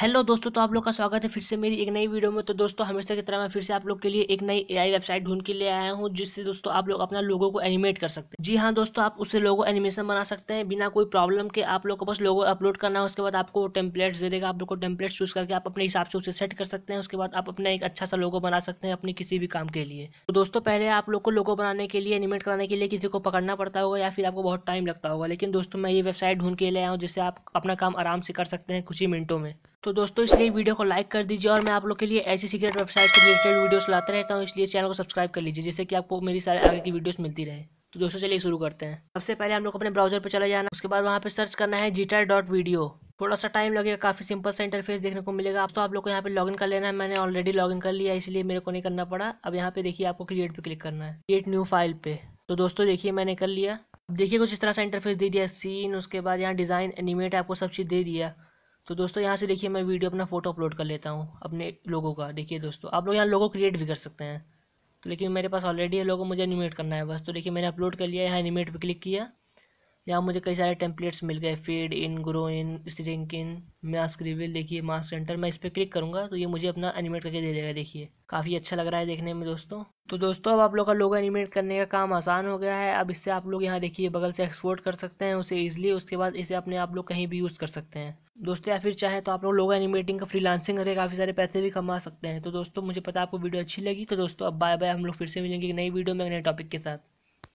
hello दोस्तों तो आप लोग का स्वागत है फिर से मेरी एक नई वीडियो में तो दोस्तों हमेशा की तरह मैं फिर से आप लोग के लिए एक नई एआई वेबसाइट ढूंढ के लिए आया हूँ जिससे दोस्तों आप लोग अपना लोगो को एनिमेट कर सकते हैं जी हाँ दोस्तों आप उससे लोगो एनिमेशन बना सकते हैं बिना कोई प्रॉब्लम के आप लोग को बस लोगो अपलोड करना है उसके बाद आपको टेम्पलेट्स दे देगा आप लोग को टेम्पलेट चूज करके आप अपने हिसाब से उसे सेट कर सकते हैं उसके बाद आप अपना एक अच्छा सा लोगो बना सकते हैं अपने किसी भी काम के लिए तो दोस्तों पहले आप लोग को लोगो बनाने के लिए एनिमेट कराने के लिए किसी को पकड़ना पड़ता होगा या फिर आपको बहुत टाइम लगता होगा लेकिन दोस्तों मैं ये वेबसाइट ढूंढ के लिए आया हूँ जिससे आप अपना काम आराम से कर सकते हैं कुछ ही मिनटों में तो दोस्तों इसलिए वीडियो को लाइक कर दीजिए और मैं आप लोग के लिए ऐसी सीक्रेट वेबसाइट से रिलेटेड वीडियोस लाते रहता हूँ इसलिए चैनल को सब्सक्राइब कर लीजिए जिससे कि आपको मेरी सारे आगे की वीडियोस मिलती रहे तो दोस्तों चलिए शुरू करते हैं सबसे पहले हम लोग अपने ब्राउजर पर चले जाना उसके बाद वहाँ पर सर्च करना है जीटर डॉट वीडियो थोड़ा सा टाइम लगेगा काफ़ी सिंपल सा इंटरफेस देखने को मिलेगा आप तो आप लोग को यहाँ पे लॉगिन कर लेना है मैंने ऑलरेडी लॉगिन कर लिया इसलिए मेरे को नहीं करना पड़ा अब यहाँ पे देखिए आपको क्रिएट पे क्लिक करना है क्रिएट न्यू फाइल पे तो दोस्तों देखिए मैंने कर लिया अब देखिए कुछ इस तरह सा इंटरफेस दे दिया सीन उसके बाद यहाँ डिज़ाइन एनिमेट आपको सब चीज़ दे दिया तो दोस्तों यहाँ से देखिए मैं वीडियो अपना फ़ोटो अपलोड कर लेता हूँ अपने लोगों का देखिए दोस्तों आप लोग यहाँ लोगो क्रिएट भी कर सकते हैं तो लेकिन मेरे पास ऑलरेडी है लोगो मुझे एनिमेट करना है बस तो देखिए मैंने अपलोड कर लिया यहाँ एनिमेट पर क्लिक किया यहाँ मुझे कई सारे टेम्पलेट्स मिल गए fade in grow in shrink in mask reveal देखिए मास्क सेंटर मैं इस पर क्लिक करूँगा तो ये मुझे अपना एनिमेट करके दे देगा देखिए काफ़ी अच्छा लग रहा है देखने में दोस्तों तो दोस्तों अब आप लोग का लोगो एनिमेट करने का काम आसान हो गया है अब इससे आप लोग यहाँ देखिए बगल से एक्सपोर्ट कर सकते हैं उसे ईजिली उसके बाद इसे अपने आप लोग कहीं भी यूज़ कर सकते हैं दोस्तों या फिर चाहे तो आप लोग लोगो एनिमेटिंग का फ्रीलांसिंग करके काफ़ी सारे पैसे भी कमा सकते हैं तो दोस्तों मुझे पता आपको वीडियो अच्छी लगी तो दोस्तों अब बाय बाय हम लोग फिर से मिलेंगे एक नई वीडियो में एक नए टॉपिक के साथ